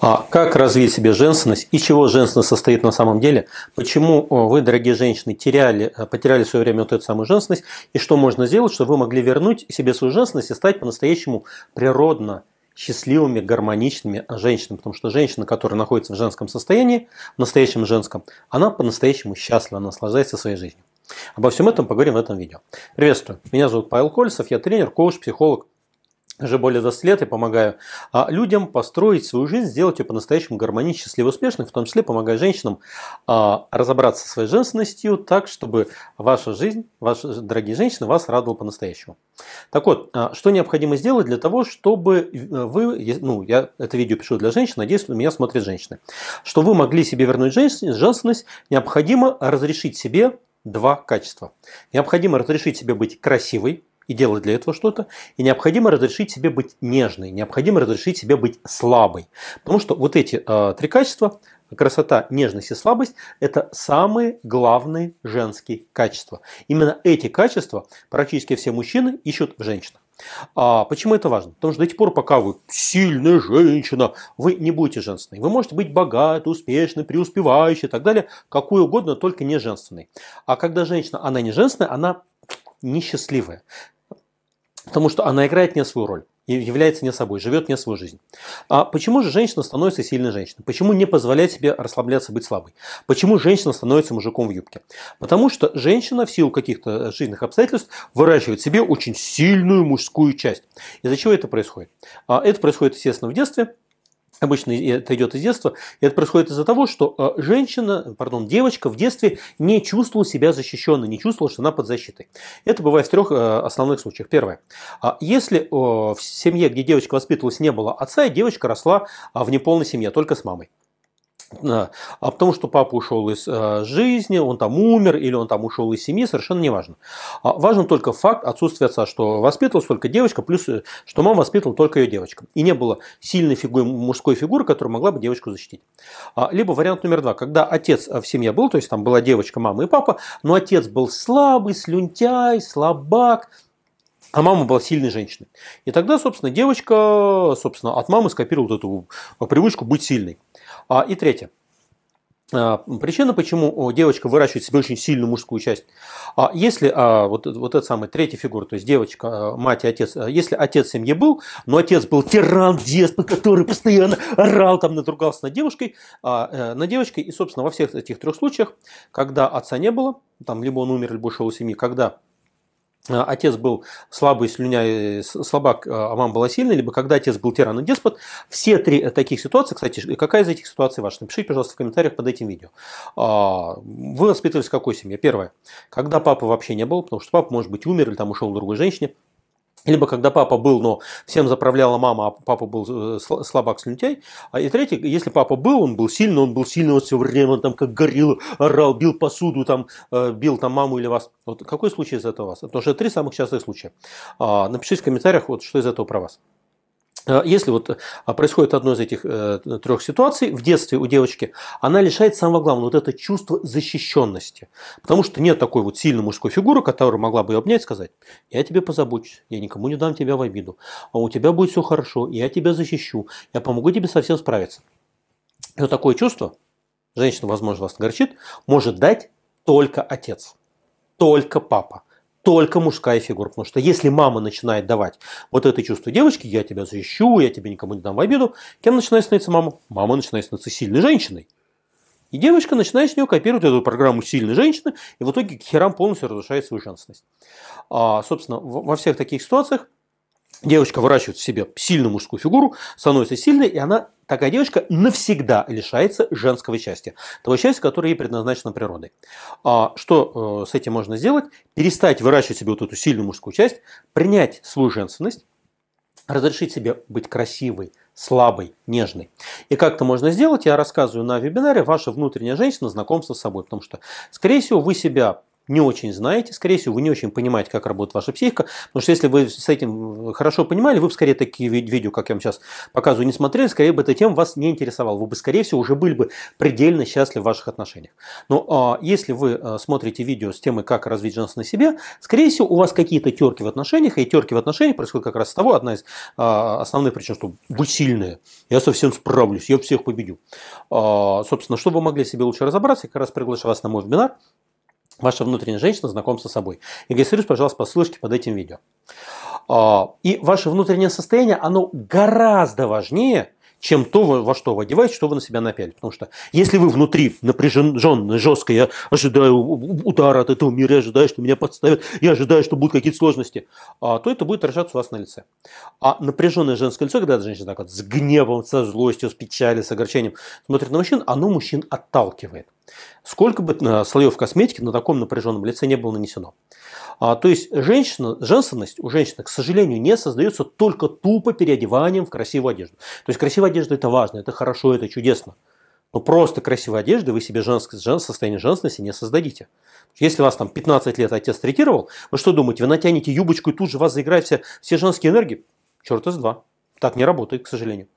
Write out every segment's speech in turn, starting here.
А как развить себе женственность? Из чего женственность состоит на самом деле? Почему э, вы, дорогие женщины, теряли, э, потеряли в свое время вот эту самую женственность? И что можно сделать, чтобы вы могли вернуть себе свою женственность и стать по-настоящему природно счастливыми, гармоничными женщинами, потому что женщина, которая находится в женском состоянии, в настоящем женском, она по-настоящему счастлива, она наслаждается своей жизнью. Обо всем этом поговорим в этом видео. Приветствую, меня зовут Павел Кольцев, я тренер, коуч, психолог, уже более 20 лет я помогаю а, людям построить свою жизнь, сделать ее по-настоящему гармоничной, счастливой, успешной, в том числе помогая женщинам а, разобраться со своей женственностью так, чтобы ваша жизнь, ваши дорогие женщины, вас радовала по-настоящему. Так вот, а, что необходимо сделать для того, чтобы э, вы, ну, я это видео пишу для женщин, надеюсь, меня смотрят женщины, что вы могли себе вернуть женственность, необходимо разрешить себе два качества. Необходимо разрешить себе быть красивой, и делать для этого что-то. И необходимо разрешить себе быть нежной, необходимо разрешить себе быть слабой. Потому что вот эти э, три качества, красота, нежность и слабость, это самые главные женские качества. Именно эти качества практически все мужчины ищут в женщинах. А почему это важно? Потому что до тех пор, пока вы сильная женщина, вы не будете женственной. Вы можете быть богатой, успешной, преуспевающей и так далее, какую угодно, только не женственной. А когда женщина, она не женственная, она несчастливая. Потому что она играет не свою роль и является не собой, живет не свою жизнь. А почему же женщина становится сильной женщиной? Почему не позволяет себе расслабляться, быть слабой? Почему женщина становится мужиком в юбке? Потому что женщина в силу каких-то жизненных обстоятельств выращивает в себе очень сильную мужскую часть. Из-за чего это происходит? А это происходит, естественно, в детстве, Обычно это идет из детства. И это происходит из-за того, что э, женщина, пардон, девочка в детстве не чувствовала себя защищенной, не чувствовала, что она под защитой. Это бывает в трех э, основных случаях. Первое. А если в семье, где девочка воспитывалась, не было отца, и девочка росла а, в неполной семье, а только с мамой. А потому что папа ушел из э, жизни, он там умер, или он там ушел из семьи, совершенно не важно. А важен только факт отсутствия отца, что воспитывалась только девочка, плюс э, что мама воспитывала только ее девочка. И не было сильной фигуры, мужской фигуры, которая могла бы девочку защитить. А, либо вариант номер два, когда отец э, в семье был, то есть там была девочка, мама и папа, но отец был слабый, слюнтяй, слабак, а мама была сильной женщиной. И тогда, собственно, девочка, собственно, от мамы скопировала вот эту привычку быть сильной. А, и третье. А, причина, почему девочка выращивает себе очень сильную мужскую часть. А если а, вот, вот эта самая третья фигура, то есть девочка, мать и отец, если отец в семье был, но отец был тиран, деспот, который постоянно орал, там надругался над девушкой, э, на девочкой, и, собственно, во всех этих трех случаях, когда отца не было, там либо он умер, либо ушел из семьи, когда а, отец был слабый, слюня, э, слабак, а, а мама была сильной, либо когда отец был тиран и деспот. Все три э, таких ситуации, кстати, какая из этих ситуаций ваша? Напишите, пожалуйста, в комментариях под этим видео. А, вы воспитывались в какой семье? Первое. Когда папы вообще не было, потому что папа, может быть, умер или там ушел к другой женщине. Либо когда папа был, но всем заправляла мама, а папа был э, слабак слюнтяй. А и третий, если папа был, он был сильный, он был сильный, он все время он там как горилла орал, бил посуду, там, э, бил там маму или вас. Вот какой случай из этого у вас? Потому что три самых частых случая. А, напишите в комментариях, вот что из этого про вас. Э, если вот э, происходит одно из этих э, трех ситуаций в детстве у девочки, она лишает самого главного, вот это чувство защищенности. Потому что нет такой вот сильной мужской фигуры, которая могла бы ее обнять и сказать, я тебе позабочусь, я никому не дам тебя в обиду, а у тебя будет все хорошо, я тебя защищу, я помогу тебе совсем справиться. И вот такое чувство, женщина, возможно, вас горчит, может дать только отец, только папа только мужская фигура. Потому что если мама начинает давать вот это чувство девочки, я тебя защищу, я тебе никому не дам в обиду, кем начинает становиться мама? Мама начинает становиться сильной женщиной. И девочка начинает с нее копировать эту программу сильной женщины, и в итоге к херам полностью разрушает свою женственность. А, собственно, во всех таких ситуациях девочка выращивает в себе сильную мужскую фигуру, становится сильной, и она такая девочка навсегда лишается женского счастья, того счастья, которое ей предназначено природой. А что э, с этим можно сделать? Перестать выращивать себе вот эту сильную мужскую часть, принять свою женственность, разрешить себе быть красивой, слабой, нежной. И как это можно сделать, я рассказываю на вебинаре «Ваша внутренняя женщина. Знакомство с собой». Потому что, скорее всего, вы себя не очень знаете, скорее всего, вы не очень понимаете, как работает ваша психика, потому что если вы с этим э, хорошо понимали, вы бы скорее такие видео, как я вам сейчас показываю, не смотрели, скорее бы эта тема вас не интересовала, вы бы, скорее всего, уже были бы предельно счастливы в ваших отношениях. Но а, если вы э, смотрите видео с темой «Как развить женство на себе», скорее всего, у вас какие-то терки в отношениях, и терки в отношениях происходят как раз с того, одна из а, основных причин, что вы сильные, я совсем справлюсь, я всех победю. А, собственно, чтобы вы могли себе лучше разобраться, я как раз приглашаю вас на мой вебинар, ваша внутренняя женщина знакомится со собой. Регистрируйтесь, пожалуйста, по ссылочке под этим видео. А, и ваше внутреннее состояние, оно гораздо важнее, чем то, во что вы одеваете, что вы на себя напялите. Потому что если вы внутри напряжен, жестко, я ожидаю удара от этого мира, я ожидаю, что меня подставят, я ожидаю, что будут какие-то сложности, а, то это будет отражаться у вас на лице. А напряженное женское лицо, когда женщина так вот с гневом, со злостью, с печалью, с огорчением смотрит на мужчин, оно мужчин отталкивает. Сколько бы э, слоев косметики на таком напряженном лице не было нанесено. А, то есть женщина, женственность у женщины, к сожалению, не создается только тупо переодеванием в красивую одежду. То есть красивая одежда это важно, это хорошо, это чудесно. Но просто красивой одежды вы себе женское, жен, состояние женственности не создадите. Если вас там 15 лет отец третировал, вы что думаете, вы натянете юбочку и тут же вас заиграют все, все женские энергии? Черт из два. Так не работает, к сожалению.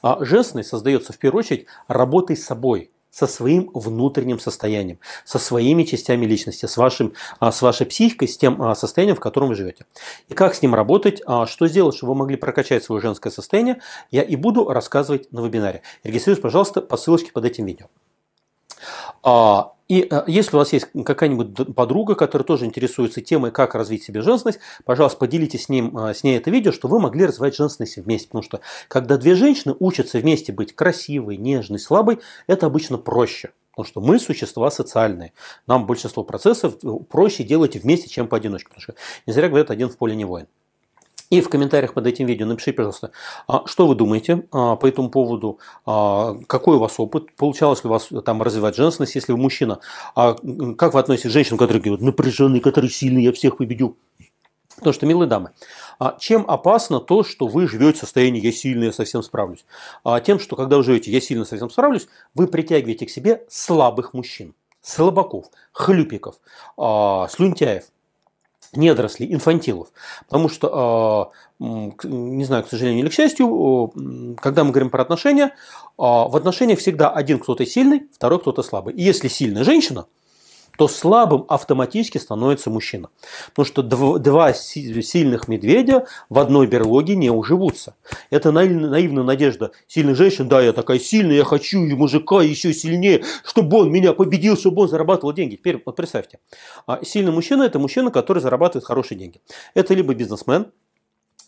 А женственность создается в первую очередь работой с собой – со своим внутренним состоянием, со своими частями личности, с, вашим, а, с вашей психикой, с тем а, состоянием, в котором вы живете. И как с ним работать, а, что сделать, чтобы вы могли прокачать свое женское состояние, я и буду рассказывать на вебинаре. Регистрируйтесь, пожалуйста, по ссылочке под этим видео. А, и э, если у вас есть какая-нибудь подруга, которая тоже интересуется темой, как развить себе женственность, пожалуйста, поделитесь с, ним, э, с ней это видео, что вы могли развивать женственность вместе. Потому что когда две женщины учатся вместе быть красивой, нежной, слабой, это обычно проще. Потому что мы существа социальные. Нам большинство процессов э, проще делать вместе, чем поодиночке. Потому что не зря говорят, один в поле не воин. И в комментариях под этим видео напишите, пожалуйста, а, что вы думаете а, по этому поводу, а, какой у вас опыт, получалось ли у вас там развивать женственность, если вы мужчина, как вы относитесь к женщинам, которые говорят, напряженные, которые сильные, я всех победю. Потому что, милые дамы, чем опасно то, что вы живете в состоянии «я сильный, я совсем справлюсь». Тем, что когда вы живете «я сильно, совсем справлюсь», вы притягиваете к себе слабых мужчин, слабаков, хлюпиков, слюнтяев недорослей, инфантилов. Потому что, а, не знаю, к сожалению или к счастью, когда мы говорим про отношения, а, в отношениях всегда один кто-то сильный, второй кто-то слабый. И если сильная женщина, то слабым автоматически становится мужчина. Потому что два сильных медведя в одной берлоге не уживутся. Это наивная надежда сильных женщин. Да, я такая сильная, я хочу и мужика еще сильнее, чтобы он меня победил, чтобы он зарабатывал деньги. Теперь вот представьте, а сильный мужчина – это мужчина, который зарабатывает хорошие деньги. Это либо бизнесмен,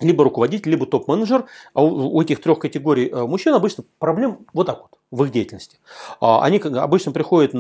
либо руководитель, либо топ-менеджер, а у, у этих трех категорий э, мужчин обычно проблем вот так вот в их деятельности. А, они обычно приходят,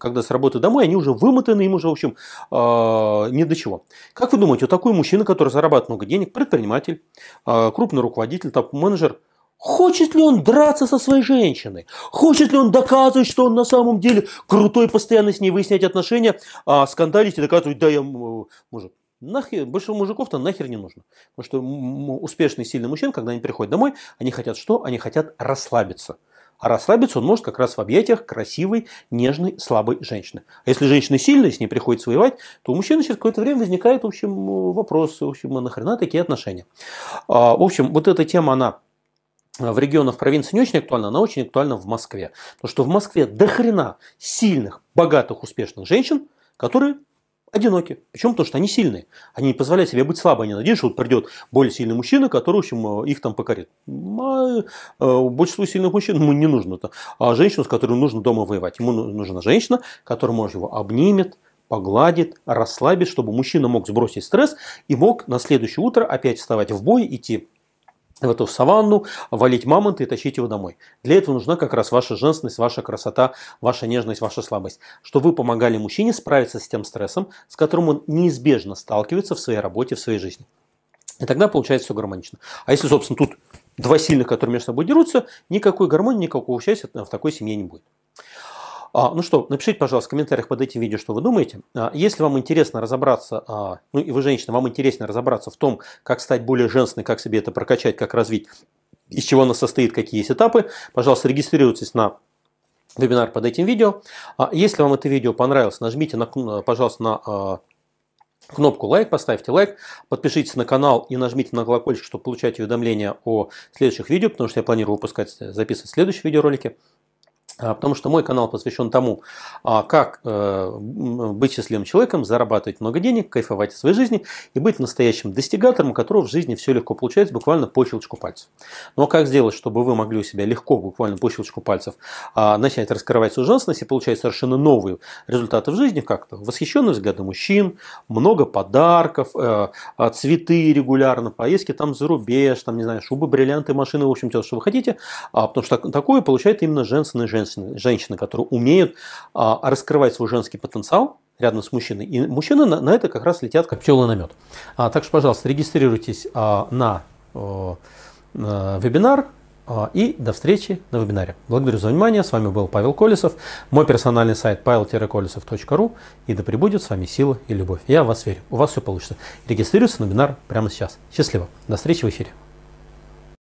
когда с работы домой, они уже вымотаны, им уже, в общем, э, не до чего. Как вы думаете, вот такой мужчина, который зарабатывает много денег, предприниматель, э, крупный руководитель, топ-менеджер, Хочет ли он драться со своей женщиной? Хочет ли он доказывать, что он на самом деле крутой, постоянно с ней выяснять отношения, а скандалить и доказывать, да, я мужик. Нахер, больше мужиков-то нахер не нужно. Потому что успешный, сильный мужчина, когда они приходят домой, они хотят что? Они хотят расслабиться. А расслабиться он может как раз в объятиях красивой, нежной, слабой женщины. А если женщина сильная, с ней приходится воевать, то у мужчины через какое-то время возникает, в общем, э, вопрос, в общем, а нахрена такие отношения. А, в общем, вот эта тема, она в регионах провинции не очень актуальна, она очень актуальна в Москве. Потому что в Москве дохрена сильных, богатых, успешных женщин, которые одиноки. причем Потому что они сильные. Они не позволяют себе быть слабыми. Они надеются, что вот придет более сильный мужчина, который, в общем, э, их там покорит. Ну, а, а, э, большинству сильных мужчин ему не нужно то, А женщину, с которой нужно дома воевать. Ему ну, нужна женщина, которая, может, его обнимет, погладит, расслабит, чтобы мужчина мог сбросить стресс и мог на следующее утро опять вставать в бой, идти в эту саванну, валить мамонта и тащить его домой. Для этого нужна как раз ваша женственность, ваша красота, ваша нежность, ваша слабость. Что вы помогали мужчине справиться с тем стрессом, с которым он неизбежно сталкивается в своей работе, в своей жизни. И тогда получается все гармонично. А если, собственно, тут два сильных, которые между собой дерутся, никакой гармонии, никакого счастья в такой семье не будет. А, ну что, напишите, пожалуйста, в комментариях под этим видео, что вы думаете. А, если вам интересно разобраться, а, ну и вы женщина, вам интересно разобраться в том, как стать более женственной, как себе это прокачать, как развить, из чего она состоит, какие есть этапы, пожалуйста, регистрируйтесь на вебинар под этим видео. Если вам это видео понравилось, нажмите, на, пожалуйста, на кнопку лайк, поставьте лайк, подпишитесь на канал и нажмите на колокольчик, чтобы получать уведомления о следующих видео, потому что я планирую выпускать, записывать следующие видеоролики. А, потому что мой канал посвящен тому, а, как э, быть счастливым человеком, зарабатывать много денег, кайфовать от своей жизни и быть настоящим достигатором, у которого в жизни все легко получается буквально по щелчку пальцев. Но как сделать, чтобы вы могли у себя легко, буквально по щелчку пальцев, а, начать раскрывать свою женственность и получать совершенно новые результаты в жизни, как-то восхищенные взгляды мужчин, много подарков, э, цветы регулярно, поездки там за рубеж, там, не знаю, шубы, бриллианты, машины, в общем, то, что вы хотите, потому что такое получает именно женственная женщина женщины, женщины которые умеют а, раскрывать свой женский потенциал рядом с мужчиной. И мужчины на, на это как раз летят как пчелы на мед. А, так что, пожалуйста, регистрируйтесь а, на, а, на вебинар. А, и до встречи на вебинаре. Благодарю за внимание. С вами был Павел Колесов. Мой персональный сайт pavel-kolesov.ru. И да пребудет с вами сила и любовь. Я в вас верю. У вас все получится. Регистрируйся на вебинар прямо сейчас. Счастливо. До встречи в эфире.